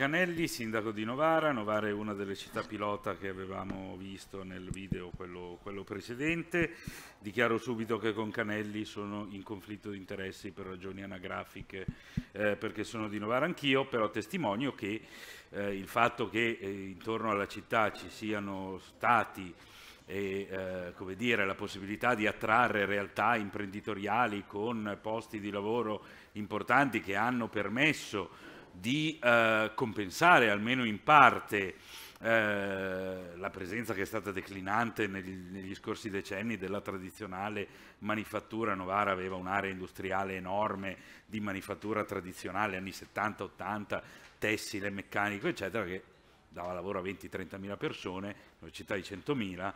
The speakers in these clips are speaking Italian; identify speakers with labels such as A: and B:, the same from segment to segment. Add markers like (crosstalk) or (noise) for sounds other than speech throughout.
A: Canelli, sindaco di Novara. Novara è una delle città pilota che avevamo visto nel video quello, quello precedente. Dichiaro subito che con Canelli sono in conflitto di interessi per ragioni anagrafiche eh, perché sono di Novara anch'io, però testimonio che eh, il fatto che eh, intorno alla città ci siano stati e eh, come dire, la possibilità di attrarre realtà imprenditoriali con posti di lavoro importanti che hanno permesso di eh, compensare almeno in parte eh, la presenza che è stata declinante negli, negli, scorsi decenni della tradizionale manifattura. Novara aveva un'area industriale enorme di manifattura tradizionale, anni 70-80, tessile, meccanico, eccetera, che dava lavoro a 20-30 mila persone, una città di 100 mila,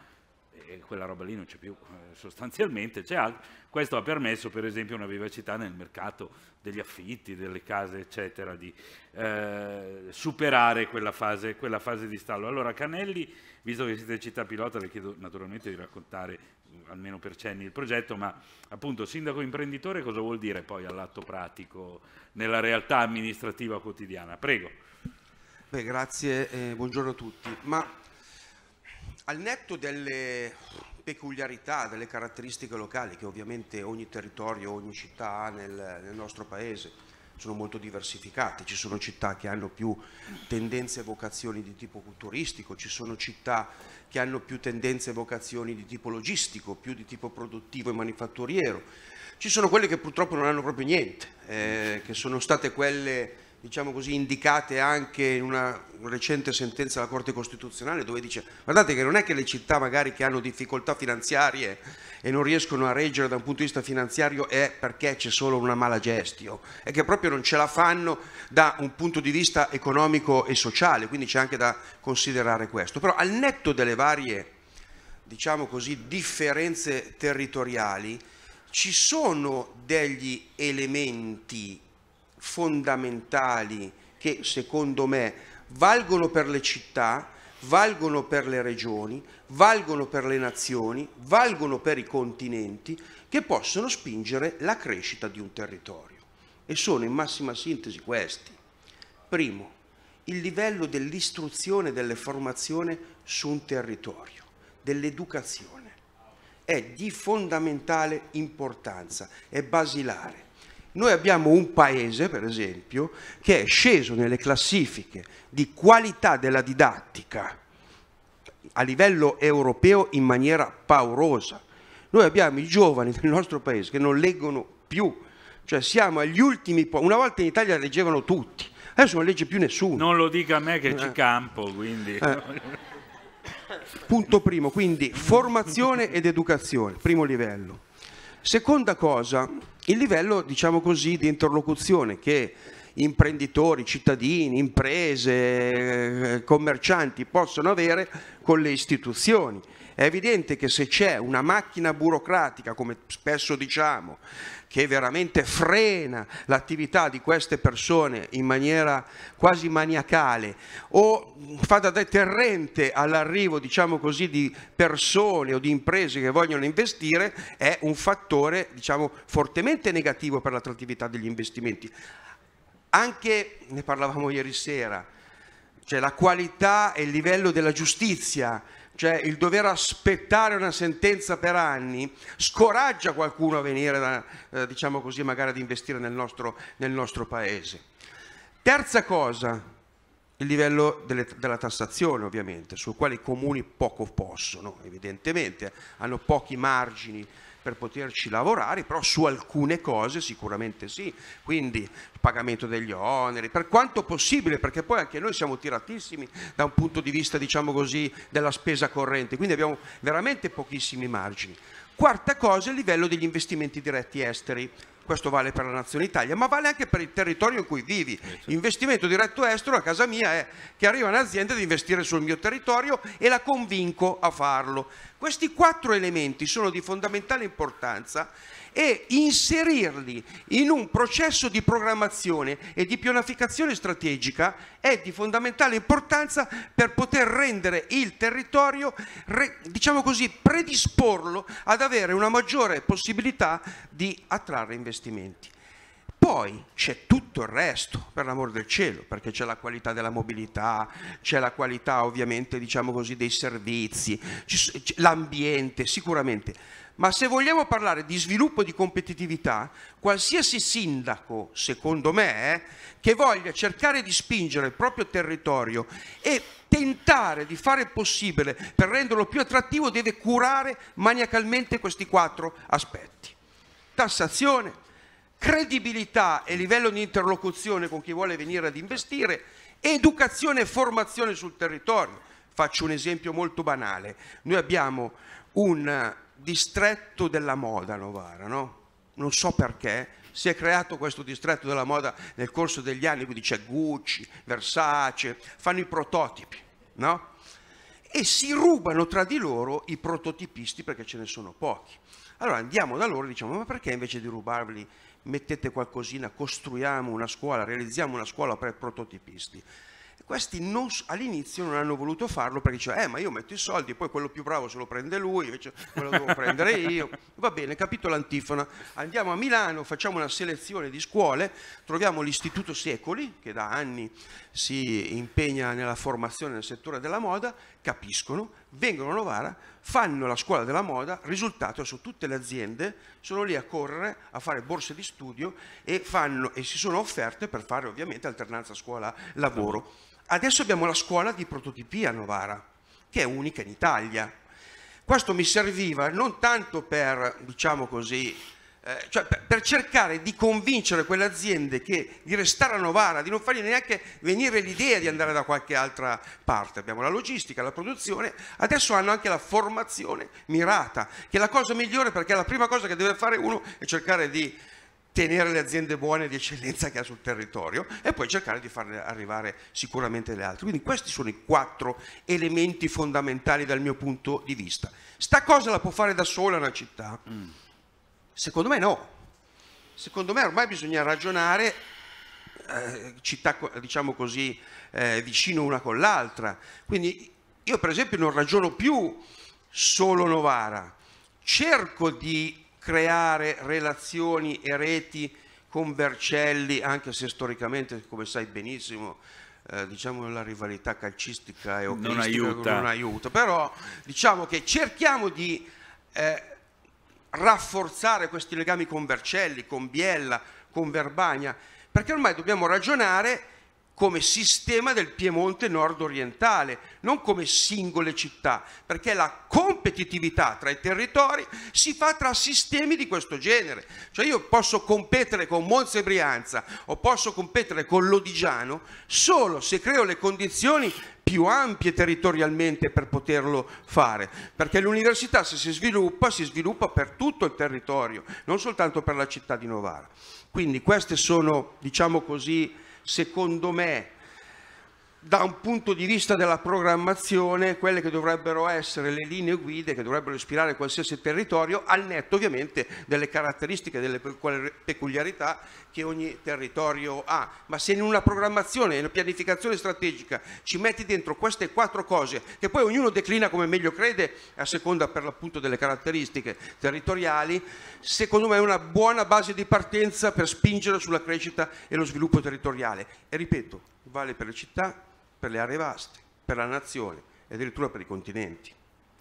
A: e quella roba lì non c'è più, eh, sostanzialmente c'è altro. Questo ha permesso per esempio una vivacità nel mercato degli affitti, delle case, eccetera, di eh, superare quella fase, quella fase, di stallo. Allora Canelli, visto che siete città pilota, le chiedo naturalmente di raccontare mm, almeno per cenni il progetto, ma appunto sindaco imprenditore cosa vuol dire poi all'atto pratico nella realtà amministrativa quotidiana? Prego.
B: Beh, grazie e buongiorno a tutti. Ma al netto delle peculiarità, delle caratteristiche locali che ovviamente ogni territorio, ogni città ha nel, nel nostro paese, sono molto diversificate, ci sono città che hanno più tendenze e vocazioni di tipo culturistico, ci sono città che hanno più tendenze e vocazioni di tipo logistico, più di tipo produttivo e manifatturiero, ci sono quelle che purtroppo non hanno proprio niente, eh, che sono state quelle diciamo così, indicate anche in una recente sentenza della Corte Costituzionale dove dice guardate che non è che le città magari che hanno difficoltà finanziarie e non riescono a reggere da un punto di vista finanziario è perché c'è solo una mala gestio, è che proprio non ce la fanno da un punto di vista economico e sociale, quindi c'è anche da considerare questo. Però al netto delle varie diciamo così, differenze territoriali, ci sono degli elementi fondamentali che secondo me valgono per le città, valgono per le regioni, valgono per le nazioni, valgono per i continenti, che possono spingere la crescita di un territorio. E sono in massima sintesi questi. Primo, il livello dell'istruzione e della formazione su un territorio, dell'educazione, è di fondamentale importanza, è basilare. Noi abbiamo un paese, per esempio, che è sceso nelle classifiche di qualità della didattica a livello europeo in maniera paurosa. Noi abbiamo i giovani del nostro paese che non leggono più, cioè siamo agli ultimi, una volta in Italia leggevano tutti, adesso non legge più nessuno. Non
A: lo dica a me che eh. ci campo, quindi... Eh.
B: Punto primo, quindi formazione ed educazione, primo livello. Seconda cosa, il livello, diciamo così, di interlocuzione che imprenditori, cittadini, imprese, eh, commercianti possono avere con le istituzioni. È evidente che se c'è una macchina burocratica, come spesso diciamo, che veramente frena l'attività di queste persone in maniera quasi maniacale o fa da deterrente all'arrivo, diciamo così, di persone o di imprese che vogliono investire, è un fattore, diciamo, fortemente negativo per l'attrattività degli investimenti. Anche, ne parlavamo ieri sera, cioè la qualità e il livello della giustizia, cioè il dover aspettare una sentenza per anni, scoraggia qualcuno a venire, da, eh, diciamo così, magari ad investire nel nostro, nel nostro paese. Terza cosa, il livello delle, della tassazione ovviamente, sul quale i comuni poco possono, evidentemente, hanno pochi margini per poterci lavorare, però su alcune cose sicuramente sì, quindi il pagamento degli oneri, per quanto possibile, perché poi anche noi siamo tiratissimi da un punto di vista, diciamo così, della spesa corrente, quindi abbiamo veramente pochissimi margini. Quarta cosa, il livello degli investimenti diretti esteri questo vale per la nazione Italia, ma vale anche per il territorio in cui vivi. Eh, certo. L'investimento diretto estero a casa mia è che arriva un'azienda ad investire sul mio territorio e la convinco a farlo. Questi quattro elementi sono di fondamentale importanza e inserirli in un processo di programmazione e di pianificazione strategica è di fondamentale importanza per poter rendere il territorio, diciamo così, predisporlo ad avere una maggiore possibilità di attrarre investimenti. Poi c'è tutto il resto, per l'amor del cielo, perché c'è la qualità della mobilità, c'è la qualità ovviamente diciamo così, dei servizi, l'ambiente sicuramente. Ma se vogliamo parlare di sviluppo e di competitività, qualsiasi sindaco, secondo me, eh, che voglia cercare di spingere il proprio territorio e tentare di fare il possibile per renderlo più attrattivo, deve curare maniacalmente questi quattro aspetti. Tassazione, credibilità e livello di interlocuzione con chi vuole venire ad investire, educazione e formazione sul territorio. Faccio un esempio molto banale. Noi abbiamo un distretto della moda Novara, no? Non so perché, si è creato questo distretto della moda nel corso degli anni, quindi c'è Gucci, Versace, fanno i prototipi, no? E si rubano tra di loro i prototipisti perché ce ne sono pochi. Allora andiamo da loro e diciamo, ma perché invece di rubarli mettete qualcosina, costruiamo una scuola, realizziamo una scuola per prototipisti? Questi non, all'inizio non hanno voluto farlo perché dicevano, eh ma io metto i soldi, poi quello più bravo se lo prende lui, invece quello devo prendere io. (laughs) Va bene, capito l'antifona. Andiamo a Milano, facciamo una selezione di scuole, troviamo l'Istituto Secoli, che da anni si impegna nella formazione nel settore della moda, capiscono, vengono a Novara, fanno la scuola della moda, risultato adesso tutte le aziende sono lì a correre, a fare borse di studio e, fanno, e si sono offerte per fare ovviamente alternanza scuola-lavoro. Adesso abbiamo la scuola di prototipia a Novara, che è unica in Italia. Questo mi serviva non tanto per, diciamo così, eh, cioè per, cercare di convincere quelle aziende che, di restare a Novara, di non fargli neanche venire l'idea di andare da qualche altra parte. Abbiamo la logistica, la produzione, adesso hanno anche la formazione mirata, che è la cosa migliore perché la prima cosa che deve fare uno è cercare di tenere le aziende buone di eccellenza che ha sul territorio e poi cercare di farne arrivare sicuramente le altre. Quindi questi sono i quattro elementi fondamentali dal mio punto di vista. Sta cosa la può fare da sola una città. Mm Secondo me no. Secondo me ormai bisogna ragionare eh, città, diciamo così, eh, vicino una con l'altra. Quindi io per esempio non ragiono più solo Novara, cerco di creare relazioni e reti con Vercelli, anche se storicamente, come sai benissimo, eh, diciamo la rivalità calcistica e non aiuta. non aiuta, però diciamo che cerchiamo di eh, rafforzare questi legami con Vercelli, con Biella, con Verbagna, perché ormai dobbiamo ragionare come sistema del Piemonte nord-orientale, non come singole città, perché la competitività tra i territori si fa tra sistemi di questo genere. Cioè io posso competere con Monza e Brianza o posso competere con l'Odigiano solo se creo le condizioni più ampie territorialmente per poterlo fare, perché l'università se si sviluppa, si sviluppa per tutto il territorio, non soltanto per la città di Novara. Quindi queste sono, diciamo così, secondo me da un punto di vista della programmazione quelle che dovrebbero essere le linee guida che dovrebbero ispirare qualsiasi territorio, al netto ovviamente delle caratteristiche, delle peculiarità che ogni territorio ha. Ma se in una programmazione, in una pianificazione strategica ci metti dentro queste quattro cose, che poi ognuno declina come meglio crede, a seconda per l'appunto delle caratteristiche territoriali, secondo me è una buona base di partenza per spingere sulla crescita e lo sviluppo territoriale. E ripeto, vale per le città, per le aree vaste, per la nazione e addirittura per i continenti.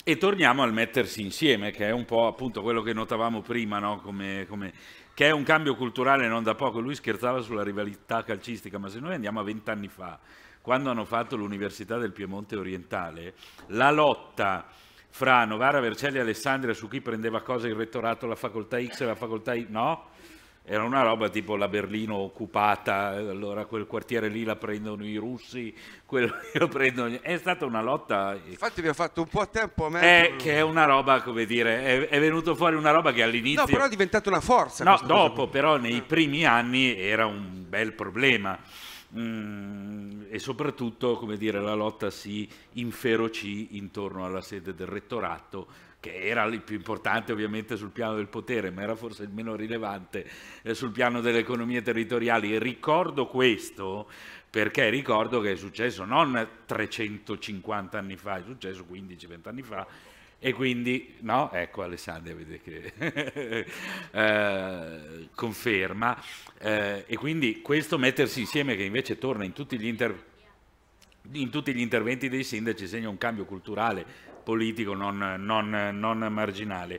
B: E torniamo al
A: mettersi insieme, che è un po' appunto quello che notavamo prima, no? come, come, che è un cambio culturale non da poco. Lui scherzava sulla rivalità calcistica, ma se noi andiamo a vent'anni fa, quando hanno fatto l'Università del Piemonte Orientale, la lotta fra Novara, Vercelli e Alessandria su chi prendeva cosa il rettorato, la facoltà X e la facoltà Y, no? era una roba tipo la Berlino occupata, allora quel quartiere lì la prendono i russi, quello lo (laughs) prendono... È stata una lotta... Infatti
B: vi abbiamo fatto un po' a tempo a me... È, eh,
A: che è una roba, come dire, è, è venuto fuori una roba che all'inizio... No, però è diventata una forza. No, dopo, cosa. però nei eh. primi anni era un bel problema. Mm, e soprattutto, come dire, la lotta si inferocì intorno alla sede del rettorato che era il più importante ovviamente sul piano del potere, ma era forse il meno rilevante eh, sul piano delle economie territoriali. E ricordo questo perché ricordo che è successo non 350 anni fa, è successo 15-20 anni fa, e quindi, no, ecco Alessandria, vedete che (laughs) eh, conferma. Eh, e quindi questo mettersi insieme, che invece torna in tutti gli interventi in tutti gli interventi dei sindaci segna un cambio culturale politico non, non, non marginale.